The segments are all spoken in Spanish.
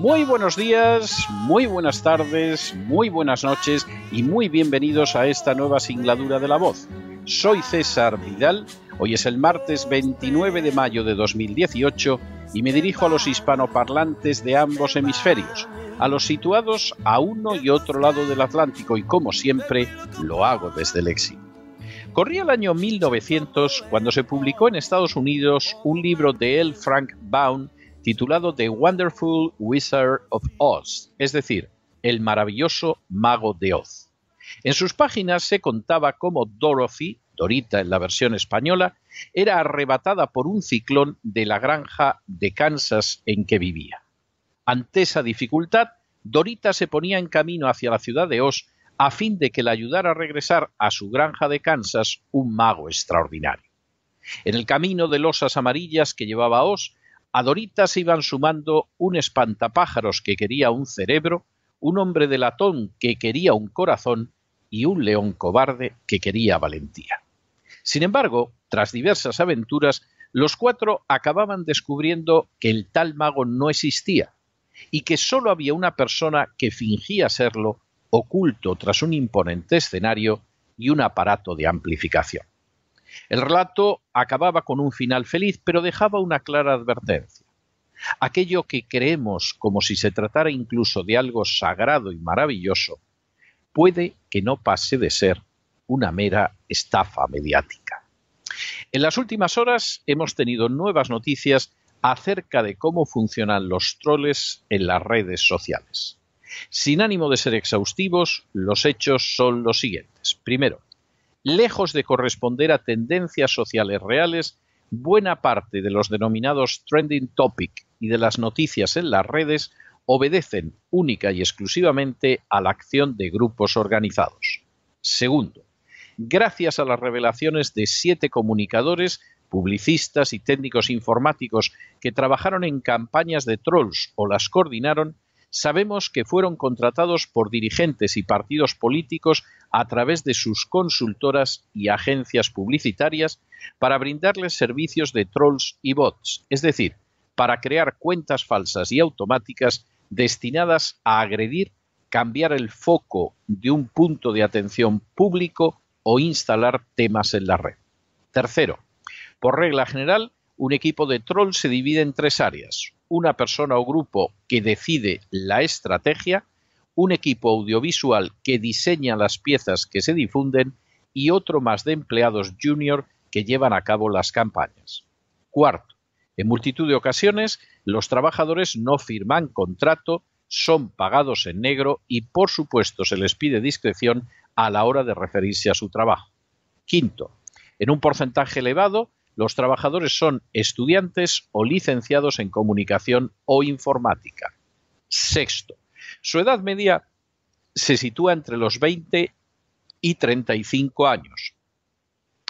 Muy buenos días, muy buenas tardes, muy buenas noches y muy bienvenidos a esta nueva singladura de la voz. Soy César Vidal, hoy es el martes 29 de mayo de 2018 y me dirijo a los hispanoparlantes de ambos hemisferios, a los situados a uno y otro lado del Atlántico y como siempre lo hago desde el éxito. Corría el año 1900 cuando se publicó en Estados Unidos un libro de L. Frank Baum titulado The Wonderful Wizard of Oz, es decir, El maravilloso mago de Oz. En sus páginas se contaba cómo Dorothy, Dorita en la versión española, era arrebatada por un ciclón de la granja de Kansas en que vivía. Ante esa dificultad, Dorita se ponía en camino hacia la ciudad de Oz a fin de que la ayudara a regresar a su granja de Kansas un mago extraordinario. En el camino de losas amarillas que llevaba Oz, a Dorita se iban sumando un espantapájaros que quería un cerebro, un hombre de latón que quería un corazón y un león cobarde que quería valentía. Sin embargo, tras diversas aventuras, los cuatro acababan descubriendo que el tal mago no existía y que sólo había una persona que fingía serlo, oculto tras un imponente escenario y un aparato de amplificación. El relato acababa con un final feliz, pero dejaba una clara advertencia. Aquello que creemos como si se tratara incluso de algo sagrado y maravilloso, puede que no pase de ser una mera estafa mediática. En las últimas horas hemos tenido nuevas noticias acerca de cómo funcionan los troles en las redes sociales. Sin ánimo de ser exhaustivos, los hechos son los siguientes. Primero, lejos de corresponder a tendencias sociales reales, buena parte de los denominados trending topic y de las noticias en las redes obedecen única y exclusivamente a la acción de grupos organizados. Segundo, gracias a las revelaciones de siete comunicadores, publicistas y técnicos informáticos que trabajaron en campañas de trolls o las coordinaron, sabemos que fueron contratados por dirigentes y partidos políticos a través de sus consultoras y agencias publicitarias para brindarles servicios de trolls y bots, es decir, para crear cuentas falsas y automáticas destinadas a agredir, cambiar el foco de un punto de atención público o instalar temas en la red. Tercero, por regla general, un equipo de trolls se divide en tres áreas una persona o grupo que decide la estrategia, un equipo audiovisual que diseña las piezas que se difunden y otro más de empleados junior que llevan a cabo las campañas. Cuarto, en multitud de ocasiones los trabajadores no firman contrato, son pagados en negro y por supuesto se les pide discreción a la hora de referirse a su trabajo. Quinto, en un porcentaje elevado los trabajadores son estudiantes o licenciados en comunicación o informática. Sexto, su edad media se sitúa entre los 20 y 35 años.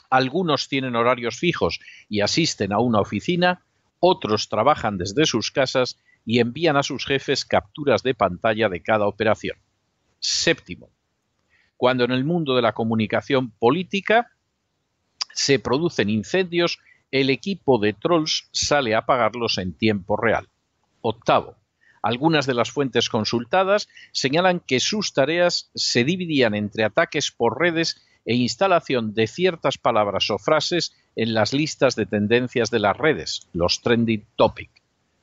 Algunos tienen horarios fijos y asisten a una oficina, otros trabajan desde sus casas y envían a sus jefes capturas de pantalla de cada operación. Séptimo, cuando en el mundo de la comunicación política se producen incendios, el equipo de trolls sale a apagarlos en tiempo real. Octavo. Algunas de las fuentes consultadas señalan que sus tareas se dividían entre ataques por redes e instalación de ciertas palabras o frases en las listas de tendencias de las redes, los trending topic.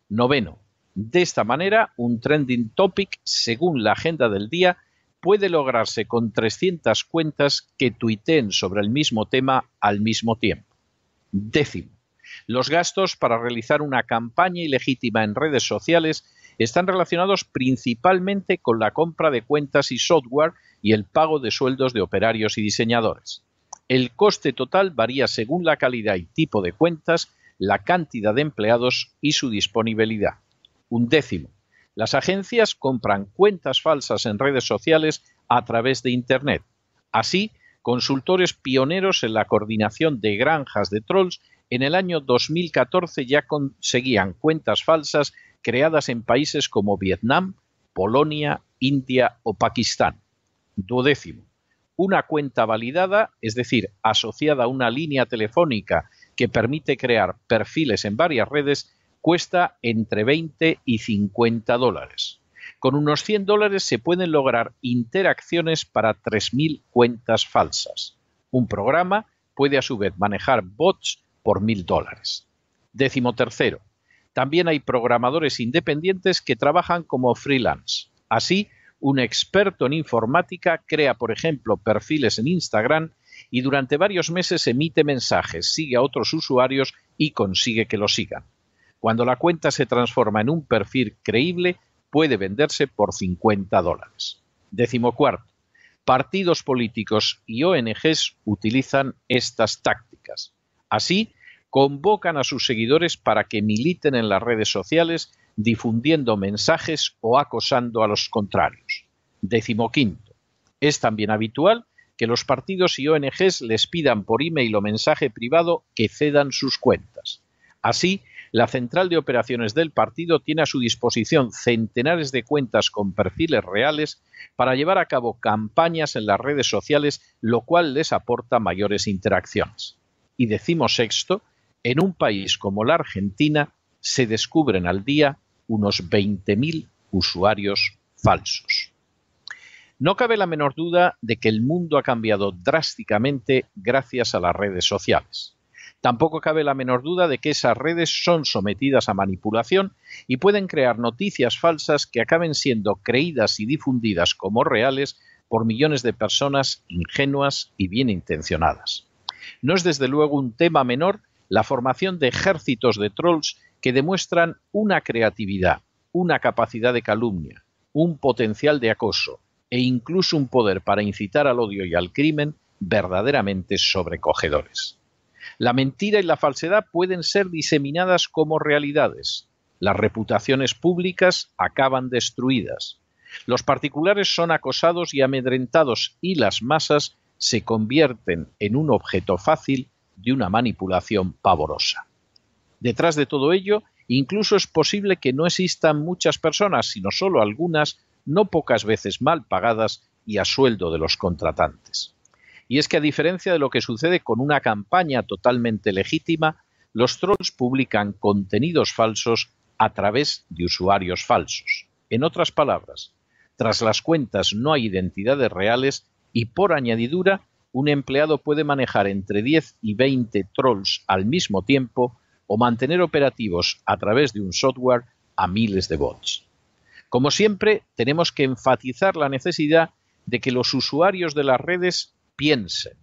Noveno. De esta manera, un trending topic, según la agenda del día, puede lograrse con 300 cuentas que tuiteen sobre el mismo tema al mismo tiempo. Décimo. Los gastos para realizar una campaña ilegítima en redes sociales están relacionados principalmente con la compra de cuentas y software y el pago de sueldos de operarios y diseñadores. El coste total varía según la calidad y tipo de cuentas, la cantidad de empleados y su disponibilidad. Un décimo. Las agencias compran cuentas falsas en redes sociales a través de Internet. Así, consultores pioneros en la coordinación de granjas de trolls en el año 2014 ya conseguían cuentas falsas creadas en países como Vietnam, Polonia, India o Pakistán. Duodécimo. Una cuenta validada, es decir, asociada a una línea telefónica que permite crear perfiles en varias redes, cuesta entre 20 y 50 dólares. Con unos 100 dólares se pueden lograr interacciones para 3.000 cuentas falsas. Un programa puede a su vez manejar bots por 1.000 dólares. Décimo tercero. También hay programadores independientes que trabajan como freelance. Así, un experto en informática crea, por ejemplo, perfiles en Instagram y durante varios meses emite mensajes, sigue a otros usuarios y consigue que lo sigan. Cuando la cuenta se transforma en un perfil creíble, puede venderse por 50 dólares. Décimo cuarto, partidos políticos y ONGs utilizan estas tácticas. Así, convocan a sus seguidores para que militen en las redes sociales difundiendo mensajes o acosando a los contrarios. Décimo es también habitual que los partidos y ONGs les pidan por email o mensaje privado que cedan sus cuentas. Así, la central de operaciones del partido tiene a su disposición centenares de cuentas con perfiles reales para llevar a cabo campañas en las redes sociales, lo cual les aporta mayores interacciones. Y decimos sexto, en un país como la Argentina se descubren al día unos 20.000 usuarios falsos. No cabe la menor duda de que el mundo ha cambiado drásticamente gracias a las redes sociales. Tampoco cabe la menor duda de que esas redes son sometidas a manipulación y pueden crear noticias falsas que acaben siendo creídas y difundidas como reales por millones de personas ingenuas y bien intencionadas. No es desde luego un tema menor la formación de ejércitos de trolls que demuestran una creatividad, una capacidad de calumnia, un potencial de acoso e incluso un poder para incitar al odio y al crimen verdaderamente sobrecogedores. La mentira y la falsedad pueden ser diseminadas como realidades. Las reputaciones públicas acaban destruidas. Los particulares son acosados y amedrentados y las masas se convierten en un objeto fácil de una manipulación pavorosa. Detrás de todo ello, incluso es posible que no existan muchas personas, sino solo algunas, no pocas veces mal pagadas y a sueldo de los contratantes. Y es que a diferencia de lo que sucede con una campaña totalmente legítima, los trolls publican contenidos falsos a través de usuarios falsos. En otras palabras, tras las cuentas no hay identidades reales y por añadidura un empleado puede manejar entre 10 y 20 trolls al mismo tiempo o mantener operativos a través de un software a miles de bots. Como siempre, tenemos que enfatizar la necesidad de que los usuarios de las redes piensen,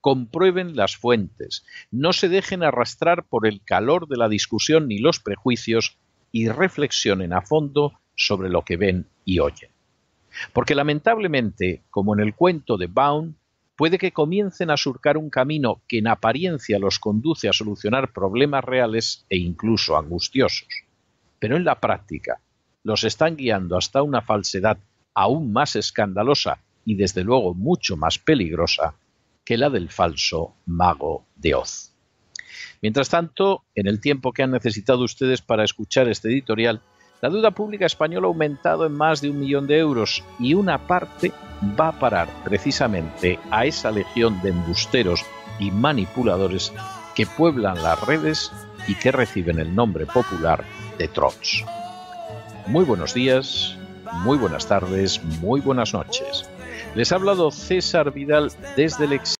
comprueben las fuentes, no se dejen arrastrar por el calor de la discusión ni los prejuicios y reflexionen a fondo sobre lo que ven y oyen. Porque lamentablemente, como en el cuento de Baum, puede que comiencen a surcar un camino que en apariencia los conduce a solucionar problemas reales e incluso angustiosos. Pero en la práctica, los están guiando hasta una falsedad aún más escandalosa y desde luego mucho más peligrosa que la del falso mago de Oz. Mientras tanto, en el tiempo que han necesitado ustedes para escuchar este editorial, la deuda pública española ha aumentado en más de un millón de euros y una parte va a parar precisamente a esa legión de embusteros y manipuladores que pueblan las redes y que reciben el nombre popular de trots Muy buenos días, muy buenas tardes, muy buenas noches. Les ha hablado César Vidal desde el exilio.